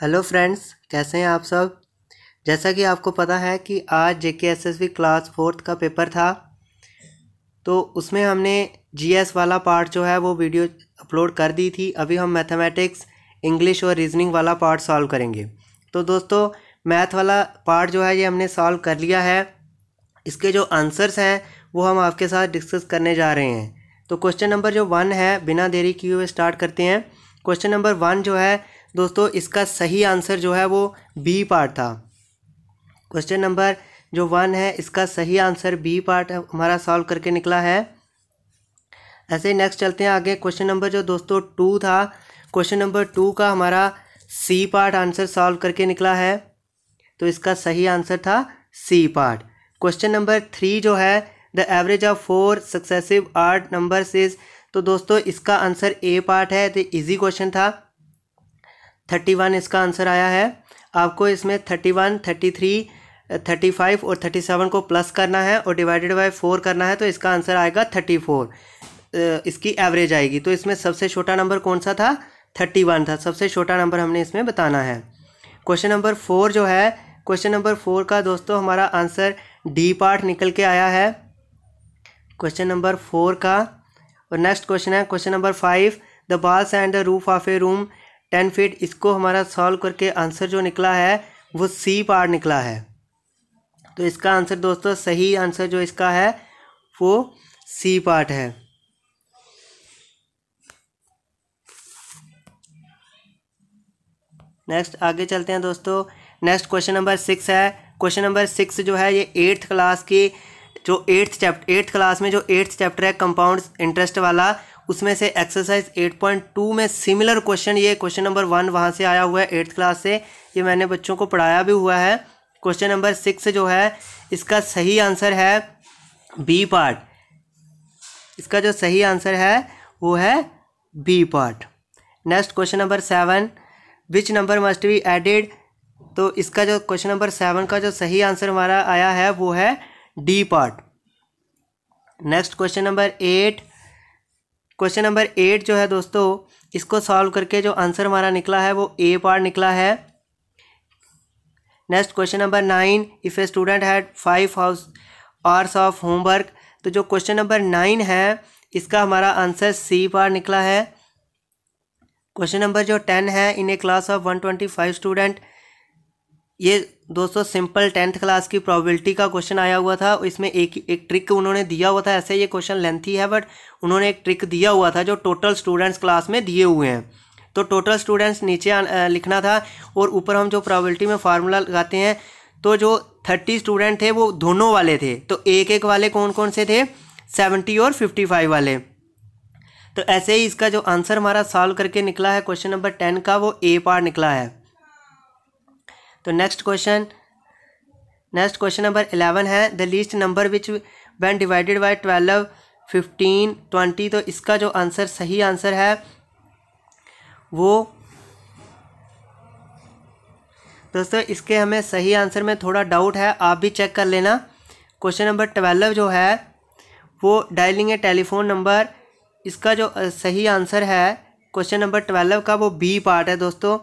hello friends कैसे हैं आप सब जैसा कि आपको पता है कि आज J K S S B class fourth का पेपर था तो उसमें हमने जी एस वाला पार्ट जो है वो वीडियो अपलोड कर दी थी अभी हम मैथमेटिक्स इंग्लिश और रीजनिंग वाला पार्ट सॉल्व करेंगे तो दोस्तों मैथ वाला पार्ट जो है ये हमने सॉल्व कर लिया है इसके जो आंसर्स हैं वो हम आपके साथ डिस्कस करने जा रहे हैं तो क्वेश्चन नंबर जो वन है बिना देरी किए हुए स्टार्ट करते हैं क्वेश्चन नंबर वन जो है दोस्तों इसका सही आंसर जो है वो बी पार्ट था क्वेश्चन नंबर जो वन है इसका सही आंसर बी पार्ट हमारा सॉल्व करके निकला है ऐसे ही नेक्स्ट चलते हैं आगे क्वेश्चन नंबर जो दोस्तों टू था क्वेश्चन नंबर टू का हमारा सी पार्ट आंसर सॉल्व करके निकला है तो इसका सही आंसर था C part question number three जो है the average of four successive odd numbers is तो दोस्तों इसका आंसर ए पार्ट है तो इजी क्वेश्चन था थर्टी वन इसका आंसर आया है आपको इसमें thirty one thirty three thirty five और थर्टी सेवन को प्लस करना है और डिवाइडेड बाय फोर करना है तो इसका आंसर आएगा थर्टी फोर इसकी एवरेज आएगी तो इसमें सबसे छोटा नंबर कौन सा था थर्टी वन था सबसे छोटा नंबर हमने इसमें बताना है क्वेश्चन नंबर फोर जो है क्वेश्चन नंबर फोर का दोस्तों हमारा आंसर डी पार्ट निकल के आया है क्वेश्चन नंबर फोर का और नेक्स्ट क्वेश्चन है question number five the walls and the roof of a room ten feet इसको हमारा सॉल्व करके आंसर जो निकला है वो सी पार निकला है तो इसका आंसर दोस्तों सही आंसर जो इसका है वो सी पार्ट है नेक्स्ट आगे चलते हैं दोस्तों नेक्स्ट क्वेश्चन नंबर सिक्स है क्वेश्चन नंबर सिक्स जो है ये एट्थ क्लास की जो एट्थ चैप्ट एट्थ क्लास में जो एट्थ चैप्टर है कंपाउंड इंटरेस्ट वाला उसमें से एक्सरसाइज 8.2 में सिमिलर क्वेश्चन ये क्वेश्चन नंबर वन वहाँ से आया हुआ है एट्थ क्लास से ये मैंने बच्चों को पढ़ाया भी हुआ है क्वेश्चन नंबर सिक्स जो है इसका सही आंसर है बी पार्ट इसका जो सही आंसर है वो है B part next question number seven which number must be added तो इसका जो क्वेश्चन नंबर सेवन का जो सही आंसर हमारा आया है वो है D part next question number eight question number eight जो है दोस्तों इसको सॉल्व करके जो आंसर हमारा निकला है वो ए पार निकला है next question number nine if a student had five house hours of homework तो जो क्वेश्चन नंबर नाइन है इसका हमारा आंसर सी पार निकला है क्वेश्चन नंबर जो टेन है in a class of one twenty five student ये दोस्तों सिंपल टेंथ क्लास की प्रोबेबिलिटी का क्वेश्चन आया हुआ था इसमें एक एक ट्रिक उन्होंने दिया हुआ था ऐसे ये क्वेश्चन लेंथी है बट उन्होंने एक ट्रिक दिया हुआ था जो टोटल स्टूडेंट्स क्लास में दिए हुए हैं तो टोटल स्टूडेंट्स नीचे आ, लिखना था और ऊपर हम जो प्रॉबलिटी में फार्मूला लगाते हैं तो जो थर्टी स्टूडेंट थे वो दोनों वाले थे तो एक एक वाले कौन कौन से थे सेवेंटी और फिफ्टी फाइव वाले तो ऐसे ही इसका जो आंसर हमारा सॉल्व करके निकला है क्वेश्चन नंबर टेन का वो ए पार निकला है तो next question next question number eleven है the least number which when divided by twelve fifteen twenty तो इसका जो आंसर सही आंसर है वो दोस्तों इसके हमें सही आंसर में थोड़ा डाउट है आप भी चेक कर लेना क्वेश्चन नंबर ट्वेल्व जो है वो डायलिंग ए टेलीफोन नंबर इसका जो सही आंसर है क्वेश्चन नंबर ट्वेल्व का वो बी पार्ट है दोस्तों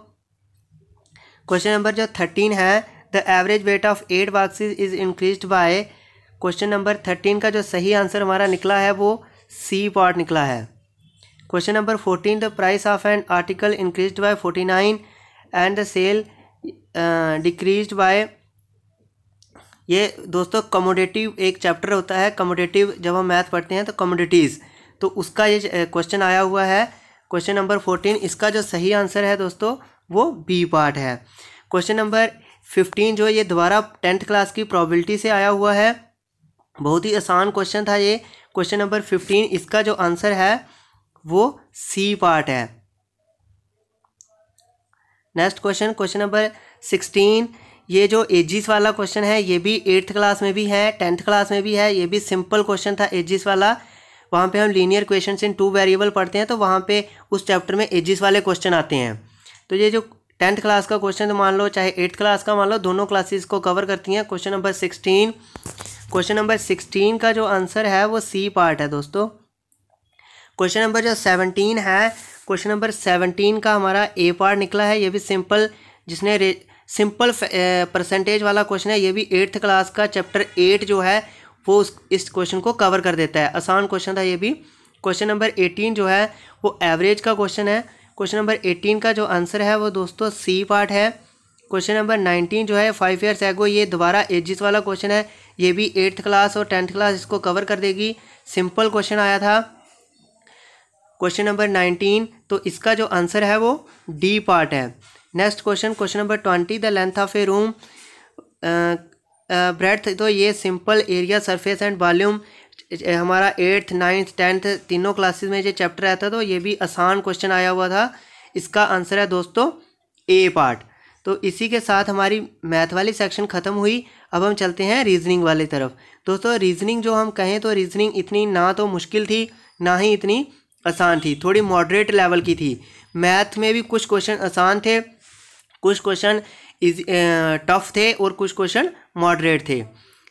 क्वेश्चन नंबर जो थर्टीन है the average weight of eight boxes is increase by question number thirteen का जो सही आंसर हमारा निकला है वो सी पार्ट निकला है question number fourteen the price of an article increase by forty nine and the sale decrease by ये दोस्तों कमोडेटिव एक चैप्टर होता है कमोडेटिव जब हम मैथ पढ़ते हैं तो कमोडिटीज़ तो उसका ये क्वेश्चन uh, आया हुआ है क्वेश्चन नंबर फोर्टीन इसका जो सही आंसर है दोस्तों वो बी पार्ट है क्वेश्चन नंबर फिफ्टीन जो ये दोबारा टेंथ क्लास की प्रॉबिलिटी से आया हुआ है बहुत ही आसान क्वेश्चन था ये क्वेश्चन नंबर फिफ्टीन इसका जो आंसर है वो सी पार्ट है next question question number sixteen ये जो एजिस वाला क्वेश्चन है ये भी एट्थ क्लास में भी है टेंथ क्लास में भी है ये भी सिंपल क्वेश्चन था एजिस वाला वहाँ पे हम linear question in two variable पढ़ते हैं तो वहाँ पे उस चैप्टर में एजिस वाले क्वेश्चन आते हैं तो ये जो टेंथ क्लास का क्वेश्चन तो मान लो चाहे एट्थ क्लास का मान लो दोनों क्लासेस को कवर करती हैं question number sixteen question number sixteen का जो आंसर है वो सी पार्ट है दोस्तों क्वेश्चन नंबर जो सेवनटीन है क्वेश्चन नंबर सेवनटीन का हमारा ए पार्ट निकला है ये भी सिंपल जिसने सिंपल परसेंटेज वाला क्वेश्चन है ये भी एट्थ क्लास का चैप्टर एट जो है वो उस इस क्वेश्चन को कवर कर देता है आसान क्वेश्चन था ये भी क्वेश्चन नंबर एटीन जो है वो एवरेज का क्वेश्चन है क्वेश्चन नंबर एटीन का जो आंसर है वो दोस्तों सी पार्ट है क्वेश्चन नंबर नाइनटीन जो है फाइव ईयर्स एगो ये दोबारा एजिस वाला क्वेश्चन है ये भी एट्थ क्लास और टेंथ क्लास इसको कवर कर देगी सिंपल क्वेश्चन आया था क्वेश्चन नंबर नाइनटीन तो इसका जो आंसर है वो डी पार्ट है next question question number twenty the length of a room breadth तो ये simple area surface and volume हमारा एट्थ नाइन्थ टेंथ तीनों क्लासेस में ये चैप्टर आया था तो ये भी आसान क्वेश्चन आया हुआ था इसका आंसर है दोस्तों ए पार्ट तो इसी के साथ हमारी मैथ वाली सेक्शन ख़त्म हुई अब हम चलते हैं रीजनिंग वाली तरफ दोस्तों रीजनिंग जो हम कहें तो रीजनिंग इतनी ना तो मुश्किल थी ना ही इतनी आसान थी थोड़ी मॉडरेट लेवल की थी मैथ में भी कुछ क्वेश्चन आसान थे कुछ क्वेश्चन टफ थे और कुछ क्वेश्चन मॉडरेट थे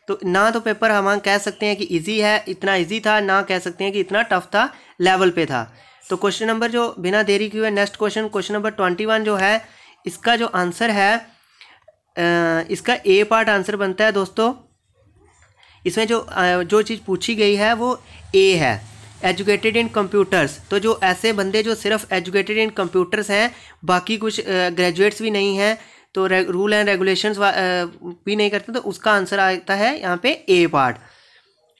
तो ना तो पेपर हम कह सकते हैं कि इजी है इतना इजी था ना कह सकते हैं कि इतना टफ था लेवल पे था तो क्वेश्चन नंबर जो बिना देरी किए हुए next question question number twenty one जो है इसका जो आंसर है इसका ए पार्ट आंसर बनता है दोस्तों इसमें जो जो चीज़ पूछी गई है वो ए है एजुकेटेड इन कंप्यूटर्स तो जो ऐसे बंदे जो सिर्फ एजुकेटेड इन कंप्यूटर्स हैं बाकी कुछ ग्रेजुएट्स भी नहीं हैं तो रूल एंड रेगुलेशंस भी नहीं करते तो उसका आंसर आता है यहाँ पे ए पार्ट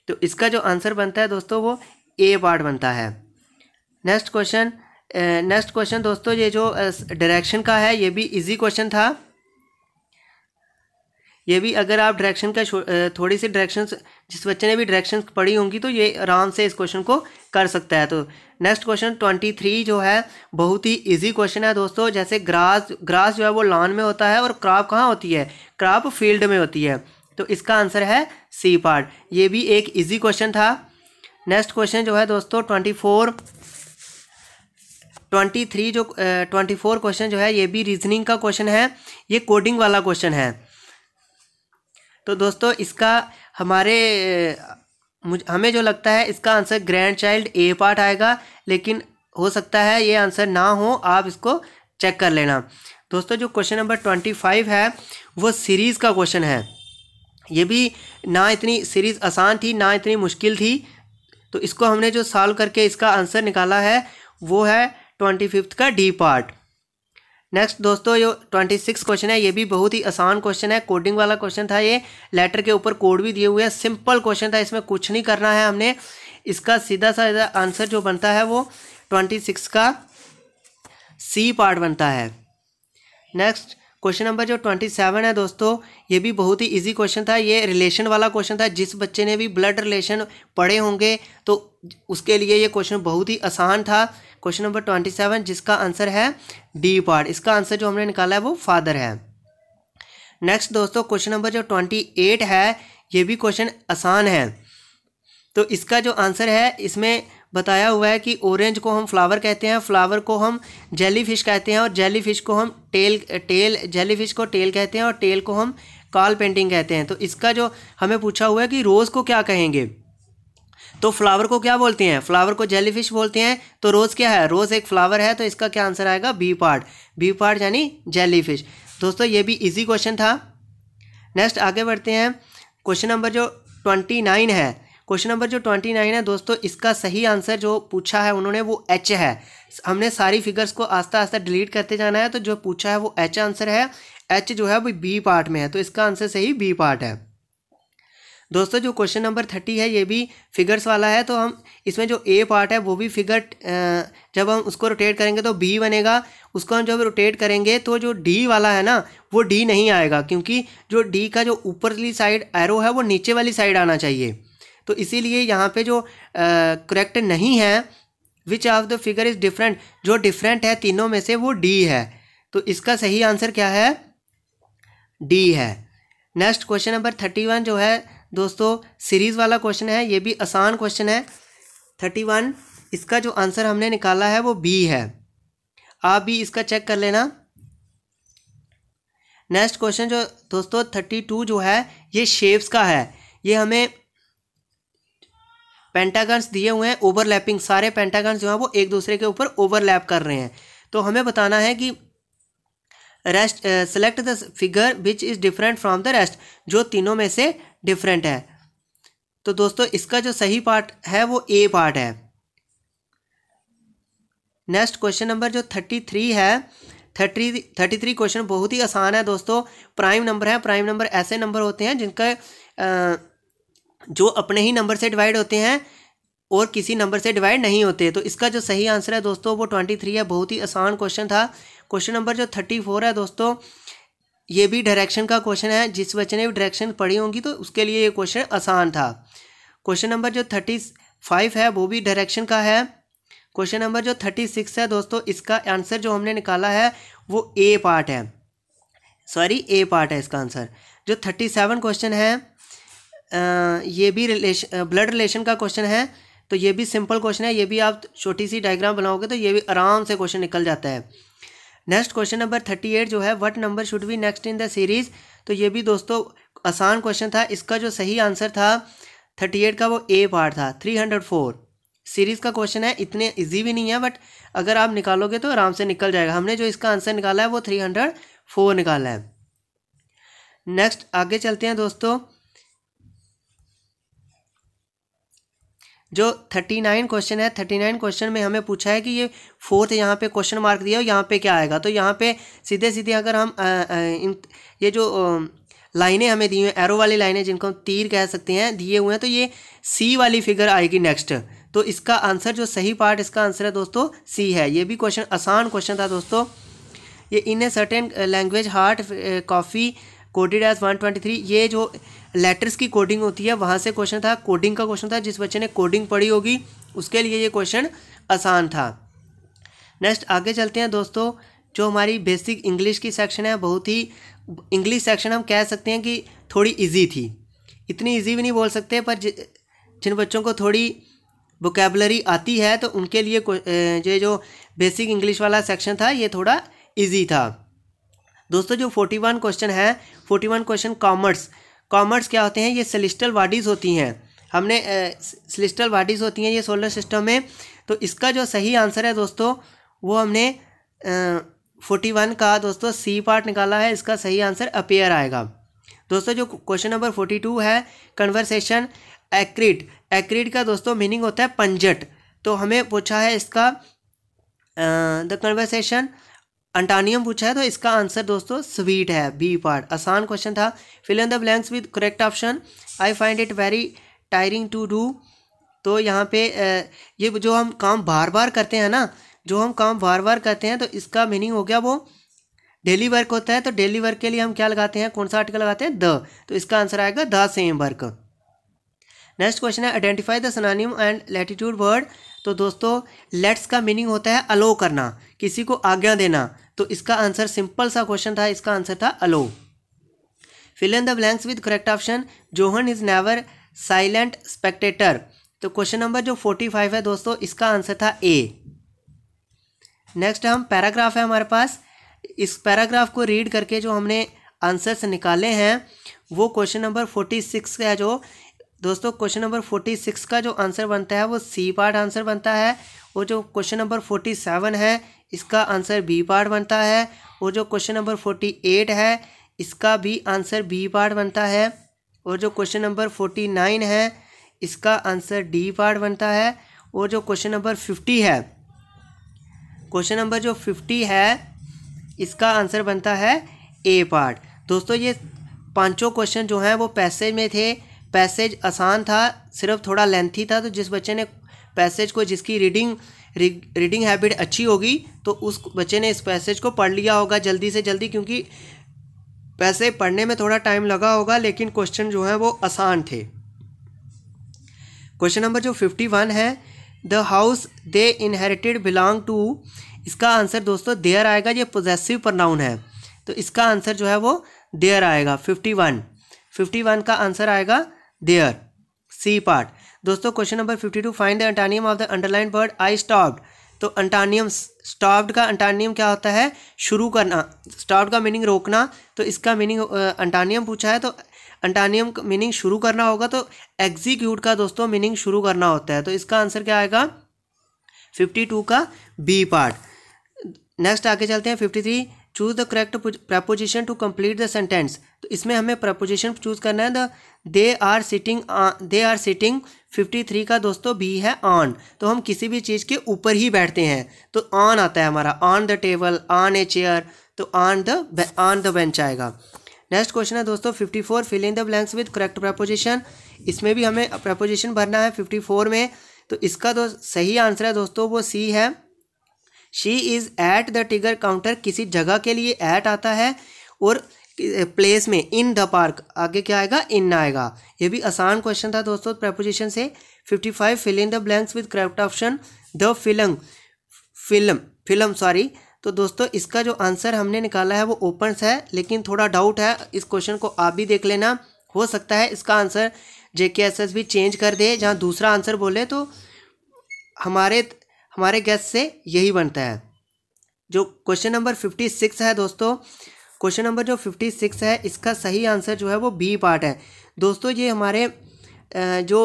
तो इसका जो आंसर बनता है दोस्तों वो ए पार्ट बनता है नेक्स्ट क्वेश्चन नेक्स्ट क्वेश्चन दोस्तों ये जो डायरेक्शन का है ये भी इजी क्वेश्चन था ये भी अगर आप डायरेक्शन का थोड़ी सी डायरेक्शन जिस बच्चे ने भी डायरेक्शन पढ़ी होंगी तो ये आराम से इस क्वेश्चन को कर सकता है तो नेक्स्ट क्वेश्चन ट्वेंटी थ्री जो है बहुत ही इजी क्वेश्चन है दोस्तों जैसे ग्रास ग्रास जो है वो लॉन में होता है और क्रॉप कहाँ होती है क्रॉप फील्ड में होती है तो इसका आंसर है सी पार्ट ये भी एक ईजी क्वेश्चन था नेक्स्ट क्वेश्चन जो है दोस्तों ट्वेंटी फोर ट्वेंटी थ्री जो ट्वेंटी फोर क्वेश्चन जो है ये भी रीजनिंग का क्वेश्चन है ये कोडिंग वाला क्वेश्चन है तो दोस्तों इसका हमारे मुझ हमें जो लगता है इसका answer grand child A part आएगा लेकिन हो सकता है ये आंसर ना हो आप इसको चेक कर लेना दोस्तों जो क्वेश्चन नंबर ट्वेंटी फाइव है वो सीरीज़ का क्वेश्चन है ये भी ना इतनी सीरीज़ आसान थी ना इतनी मुश्किल थी तो इसको हमने जो सॉल्व करके इसका आंसर निकाला है वो है ट्वेंटी फिफ्थ का डी पार्ट नेक्स्ट दोस्तों ये ट्वेंटी सिक्स क्वेश्चन है ये भी बहुत ही आसान क्वेश्चन है कोडिंग वाला क्वेश्चन था ये लेटर के ऊपर कोड भी दिए हुए हैं सिंपल क्वेश्चन था इसमें कुछ नहीं करना है हमने इसका सीधा सा आंसर जो बनता है वो ट्वेंटी सिक्स का सी पार्ट बनता है नेक्स्ट क्वेश्चन नंबर जो ट्वेंटी सेवन है दोस्तों ये भी बहुत ही इजी क्वेश्चन था ये रिलेशन वाला क्वेश्चन था जिस बच्चे ने भी ब्लड रिलेशन पढ़े होंगे तो उसके लिए ये क्वेश्चन बहुत ही आसान था क्वेश्चन नंबर ट्वेंटी सेवन जिसका आंसर है डी पार्ट इसका आंसर जो हमने निकाला है वो फादर है नेक्स्ट दोस्तों क्वेश्चन नंबर जो ट्वेंटी एट है ये भी क्वेश्चन आसान है तो इसका जो आंसर है इसमें बताया हुआ है कि ऑरेंज को हम फ्लावर कहते हैं फ्लावर को हम जेली फिश कहते हैं और जेली फिश को हम टेल टेल जेली फिश को टेल कहते हैं और टेल को हम काल पेंटिंग कहते हैं तो इसका जो हमें पूछा हुआ है कि रोज़ को क्या कहेंगे तो फ्लावर को क्या बोलते हैं फ्लावर को जेलीफिश बोलते हैं तो रोज़ क्या है रोज़ एक फ्लावर है तो इसका क्या आंसर आएगा बी पार्ट बी पार्ट यानी जेलीफिश दोस्तों ये भी इजी क्वेश्चन था नेक्स्ट आगे बढ़ते हैं क्वेश्चन नंबर जो ट्वेंटी नाइन है क्वेश्चन नंबर जो ट्वेंटी नाइन है दोस्तों इसका सही आंसर जो पूछा है उन्होंने वो एच है हमने सारी फिगर्स को आस्ता आस्ता डिलीट करते जाना है तो जो पूछा है वो एच आंसर है एच जो है वो बी पार्ट में है तो इसका आंसर सही बी पार्ट है दोस्तों जो क्वेश्चन नंबर थर्टी है ये भी फिगर्स वाला है तो हम इसमें जो ए पार्ट है वो भी फिगर जब हम उसको रोटेट करेंगे तो बी बनेगा उसको हम जब रोटेट करेंगे तो जो डी वाला है ना वो डी नहीं आएगा क्योंकि जो डी का जो ऊपरली साइड एरो है वो नीचे वाली साइड आना चाहिए तो इसीलिए यहाँ पे जो करेक्ट नहीं है which of the figure is different जो डिफरेंट है तीनों में से वो डी है तो इसका सही आंसर क्या है डी है next question number thirty one जो है दोस्तों सीरीज़ वाला क्वेश्चन है ये भी आसान क्वेश्चन है थर्टी वन इसका जो आंसर हमने निकाला है वो बी है आप भी इसका चेक कर लेना नेक्स्ट क्वेश्चन जो दोस्तों थर्टी टू जो है ये शेप्स का है ये हमें पेंटागन्स दिए हुए हैं ओवरलैपिंग सारे पेंटागन्स जो हैं वो एक दूसरे के ऊपर ओवरलैप कर रहे हैं तो हमें बताना है कि rest select the figure which is different from the rest जो तीनों में से डिफरेंट है तो दोस्तों इसका जो सही पार्ट है वो ए पार्ट है नेक्स्ट क्वेश्चन नंबर जो थर्टी थ्री है थर्टी थर्टी थ्री क्वेश्चन बहुत ही आसान है दोस्तों प्राइम नंबर है प्राइम नंबर ऐसे नंबर होते हैं जिनका uh, जो अपने ही नंबर से डिवाइड होते हैं और किसी नंबर से डिवाइड नहीं होते तो इसका जो सही आंसर है दोस्तों वो ट्वेंटी थ्री है बहुत ही आसान क्वेश्चन था क्वेश्चन नंबर जो थर्टी फोर है दोस्तों ये भी डायरेक्शन का क्वेश्चन है जिस बच्चे ने भी डायरेक्शन पढ़ी होंगी तो उसके लिए ये क्वेश्चन आसान था क्वेश्चन नंबर जो थर्टी फाइव है वो भी डायरेक्शन का है क्वेश्चन नंबर जो थर्टी सिक्स है दोस्तों इसका आंसर जो हमने निकाला है वो ए पार्ट है सॉरी ए पार्ट है इसका आंसर जो थर्टी सेवन क्वेश्चन है आ, ये भी रिलेशन ब्लड रिलेशन का क्वेश्चन है तो ये भी सिंपल क्वेश्चन है ये भी आप छोटी सी डायग्राम बनाओगे तो ये भी आराम से क्वेश्चन निकल जाता है next question number thirty eight जो है what number should be next in the series तो ये भी दोस्तों आसान क्वेश्चन था इसका जो सही आंसर था थर्टी एट का वो ए पार्ट था थ्री हंड्रेड फोर सीरीज़ का क्वेश्चन है इतने ईजी भी नहीं है बट अगर आप निकालोगे तो आराम से निकल जाएगा हमने जो इसका आंसर निकाला है वो थ्री हंड्रेड फोर निकाला है नेक्स्ट आगे चलते हैं दोस्तों जो थर्टी नाइन क्वेश्चन है थर्टी नाइन क्वेश्चन में हमें पूछा है कि ये फोर्थ यहाँ पे क्वेश्चन मार्क दिया और यहाँ पे क्या आएगा तो यहाँ पे सीधे सीधे अगर हम आ, आ, इन ये जो लाइनें हमें दी हुई एरो वाली लाइनें जिनको हम तीर कह सकते हैं दिए हुए हैं तो ये सी वाली फिगर आएगी नेक्स्ट तो इसका आंसर जो सही पार्ट इसका आंसर है दोस्तों सी है ये भी क्वेश्चन आसान क्वेश्चन था दोस्तों ये in a certain language heart coffee coded as 123 ये जो लेटर्स की कोडिंग होती है वहाँ से क्वेश्चन था कोडिंग का क्वेश्चन था जिस बच्चे ने कोडिंग पढ़ी होगी उसके लिए ये क्वेश्चन आसान था नेक्स्ट आगे चलते हैं दोस्तों जो हमारी बेसिक इंग्लिश की सेक्शन है बहुत ही इंग्लिश सेक्शन हम कह सकते हैं कि थोड़ी ईजी थी इतनी ईजी भी नहीं बोल सकते पर जिन बच्चों को थोड़ी वोकेबलरी आती है तो उनके लिए ये जो बेसिक इंग्लिश वाला सेक्शन था ये थोड़ा इजी था दोस्तों जो फोर्टी वन क्वेश्चन है forty one question commerce commerce क्या होते हैं ये सेलिस्टल बॉडीज़ होती हैं हमने सेलिस्टल बॉडीज़ होती हैं ये सोलर सिस्टम में तो इसका जो सही आंसर है दोस्तों वो हमने फोर्टी वन का दोस्तों सी पार्ट निकाला है इसका सही आंसर अपेयर आएगा दोस्तों जो क्वेश्चन नंबर फोर्टी टू है कन्वर्सेशन एक्रिट एक्रिट का दोस्तों मीनिंग होता है पंजट तो हमें पूछा है इसका द कन्वर्सेशन अंटानियम पूछा है तो इसका आंसर दोस्तों स्वीट है बी पार्ट आसान क्वेश्चन था fill in the blanks with correct option I find it very tiring to do तो यहाँ पे ये जो हम काम बार बार करते हैं ना जो हम काम बार बार करते हैं तो इसका मीनिंग हो गया वो डेली वर्क होता है तो डेली वर्क के लिए हम क्या लगाते हैं कौन सा आर्टिकल लगाते हैं द तो इसका आंसर आएगा the same work next question है identify the synonym and latitude word तो दोस्तों लेट्स का मीनिंग होता है अलो करना किसी को आज्ञा देना तो इसका आंसर सिंपल सा क्वेश्चन था इसका आंसर था अलो fill in the blanks with correct option John is never silent spectator तो क्वेश्चन नंबर जो फोर्टी फाइव है दोस्तों इसका आंसर था ए नेक्स्ट हम पैराग्राफ है हमारे पास इस पैराग्राफ को रीड करके जो हमने आंसर्स निकाले हैं वो क्वेश्चन नंबर फोर्टी सिक्स का है जो दोस्तों क्वेश्चन नंबर फोर्टी सिक्स का जो आंसर बनता है वो सी पार्ट आंसर बनता है और जो क्वेश्चन नंबर फोर्टी सेवन है इसका आंसर बी पार्ट बनता है और जो क्वेश्चन नंबर फोर्टी एट है इसका भी आंसर बी पार्ट बनता है और जो क्वेश्चन नंबर फोर्टी नाइन है इसका आंसर डी पार्ट बनता है और जो क्वेश्चन नंबर फिफ्टी है क्वेश्चन नंबर जो फिफ्टी है इसका आंसर बनता है ए पार्ट दोस्तों ये पांचों क्वेश्चन जो हैं वो पैसेज में थे पैसेज आसान था सिर्फ थोड़ा लेंथी था तो जिस बच्चे ने पैसेज को जिसकी रीडिंग रीडिंग हैबिट अच्छी होगी तो उस बच्चे ने इस पैसेज को पढ़ लिया होगा जल्दी से जल्दी क्योंकि पैसे पढ़ने में थोड़ा टाइम लगा होगा लेकिन क्वेश्चन तो जो है वो आसान थे क्वेश्चन नंबर जो फिफ्टी वन है the house they inherited belong to इसका आंसर दोस्तों देयर आएगा ये पोजेसिव प्रनाउन है तो इसका आंसर जो है वो देयर आएगा फिफ्टी वन फिफ्टी वन का आंसर आएगा देयर सी पार्ट दोस्तों question number fifty two find the antonym of the underline word I stopped तो अंटानियम स्टॉप्ड का अंटानियम क्या होता है शुरू करना स्टॉप्ड का मीनिंग रोकना तो इसका मीनिंग अंटानियम पूछा है तो अंटानियम मीनिंग शुरू करना होगा तो एग्जीक्यूट का दोस्तों मीनिंग शुरू करना होता है तो इसका आंसर क्या आएगा फिफ्टी टू का बी पार्ट नेक्स्ट आगे चलते हैं fifty three choose the correct preposition to complete the sentence तो इसमें हमें प्रपोजिशन चूज करना है the they are sitting they are sitting fifty three का दोस्तों बी है ऑन तो हम किसी भी चीज़ के ऊपर ही बैठते हैं तो ऑन आता है हमारा on the table on a chair तो on the on the bench आएगा नेक्स्ट क्वेश्चन है दोस्तों fifty four fill in the blanks with correct preposition इसमें भी हमें प्रपोजिशन भरना है फिफ्टी फोर में तो इसका दो सही आंसर है दोस्तों वो सी है she is at the ticket counter किसी जगह के लिए ऐट आता है और प्लेस में इन द पार्क आगे क्या आएगा इन आएगा ये भी आसान क्वेश्चन था दोस्तों प्रपोजिशन से fifty five fill in the blanks with correct option the film film film sorry तो दोस्तों इसका जो आंसर हमने निकाला है वो ओपन है लेकिन थोड़ा डाउट है इस क्वेश्चन को आप भी देख लेना हो सकता है इसका आंसर जे के एस एस भी चेंज कर दे जहाँ दूसरा आंसर बोले तो हमारे हमारे गैस से यही बनता है जो क्वेश्चन नंबर फिफ्टी सिक्स है दोस्तों क्वेश्चन नंबर जो फिफ्टी सिक्स है इसका सही आंसर जो है वो बी पार्ट है दोस्तों ये हमारे जो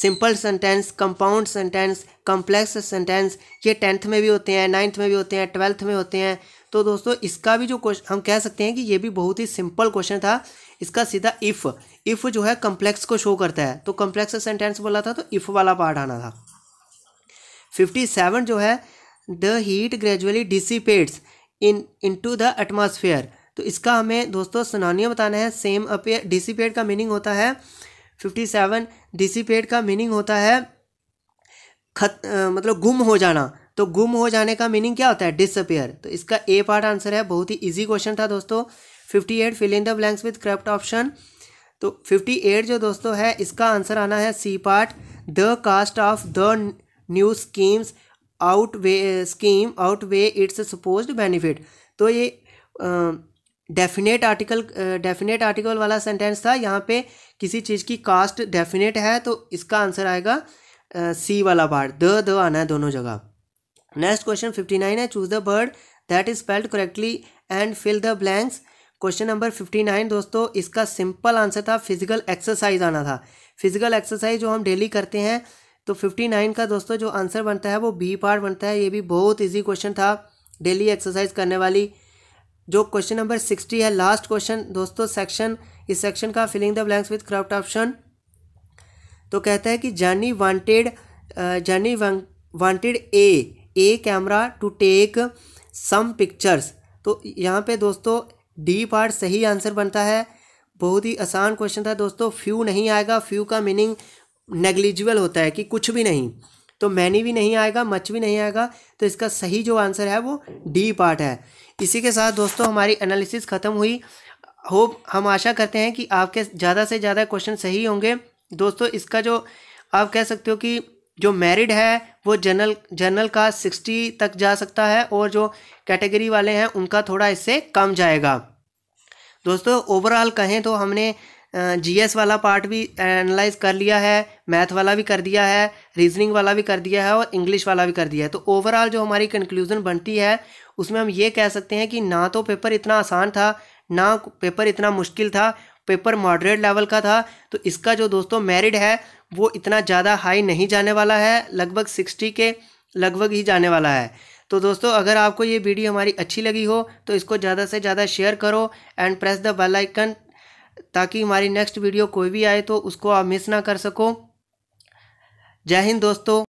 simple sentence compound sentence complex sentence ये टेंथ में भी होते हैं नाइन्थ में भी होते हैं ट्वेल्थ में होते हैं तो दोस्तों इसका भी जो क्वेश्चन हम कह सकते हैं कि ये भी बहुत ही सिंपल क्वेश्चन था इसका सीधा इफ़ इफ़ जो है कम्प्लेक्स को शो करता है तो कम्प्लेक्स सेंटेंस बोला था तो इफ़ वाला पार्ट आना था फिफ्टी सेवन जो है the heat gradually dissipates in into the atmosphere तो इसका हमें दोस्तों सुनानिया बताना है सेम अपेयर डिसिपेट का मीनिंग होता है फिफ्टी सेवन डिसिपेट का मीनिंग होता है खत आ, मतलब गुम हो जाना तो गुम हो जाने का मीनिंग क्या होता है डिसअपेयर तो इसका ए पार्ट आंसर है बहुत ही इजी क्वेश्चन था दोस्तों fifty eight fill in the blanks with correct option तो फिफ्टी एट जो दोस्तों है इसका आंसर आना है C part the cost of the new schemes outweigh scheme outweigh it's suppose benefit तो ये डेफिनेट आर्टिकल डेफिनेट आर्टिकल वाला सेंटेंस था यहाँ पे किसी चीज़ की कास्ट डेफिनेट है तो इसका आंसर आएगा सी uh, वाला पार्ट द द आना है दोनों जगह नेक्स्ट क्वेश्चन फिफ्टी नाइन है choose the word that is spelled correctly and fill the blanks question number fifty nine दोस्तों इसका सिंपल आंसर था फिजिकल एक्सरसाइज आना था फिजिकल एक्सरसाइज जो हम डेली करते हैं तो 59 का दोस्तों जो आंसर बनता है वो बी पार्ट बनता है ये भी बहुत ईजी क्वेश्चन था डेली एक्सरसाइज करने वाली जो क्वेश्चन नंबर सिक्सटी है लास्ट क्वेश्चन दोस्तों सेक्शन इस सेक्शन का filling the blanks with craft option तो कहता है कि journey wanted journey wanted a a camera to take some pictures तो यहाँ पे दोस्तों डी पार्ट सही आंसर बनता है बहुत ही आसान क्वेश्चन था दोस्तों फ्यू नहीं आएगा फ्यू का मीनिंग नेग्लिजिबल होता है कि कुछ भी नहीं तो मैनी भी नहीं आएगा मच भी नहीं आएगा तो इसका सही जो आंसर है वो डी पार्ट है इसी के साथ दोस्तों हमारी एनालिसिस ख़त्म हुई होप हम आशा करते हैं कि आपके ज़्यादा से ज़्यादा क्वेश्चन सही होंगे दोस्तों इसका जो आप कह सकते हो कि जो मैरिड है वो जनरल जनरल का सिक्सटी तक जा सकता है और जो कैटेगरी वाले हैं उनका थोड़ा इससे कम जाएगा दोस्तों ओवरऑल कहें तो हमने जीएस वाला पार्ट भी एनालाइज कर लिया है मैथ वाला भी कर दिया है रीजनिंग वाला भी कर दिया है और इंग्लिश वाला भी कर दिया है तो ओवरऑल जो हमारी कंक्लूज़न बनती है उसमें हम ये कह सकते हैं कि ना तो पेपर इतना आसान था ना पेपर इतना मुश्किल था पेपर मॉडरेट लेवल का था तो इसका जो दोस्तों मेरिट है वो इतना ज़्यादा हाई नहीं जाने वाला है लगभग सिक्सटी के लगभग ही जाने वाला है तो दोस्तों अगर आपको ये वीडियो हमारी अच्छी लगी हो तो इसको ज़्यादा से ज़्यादा शेयर करो and press the bell icon ताकि हमारी नेक्स्ट वीडियो कोई भी आए तो उसको आप मिस ना कर सको जय हिंद दोस्तों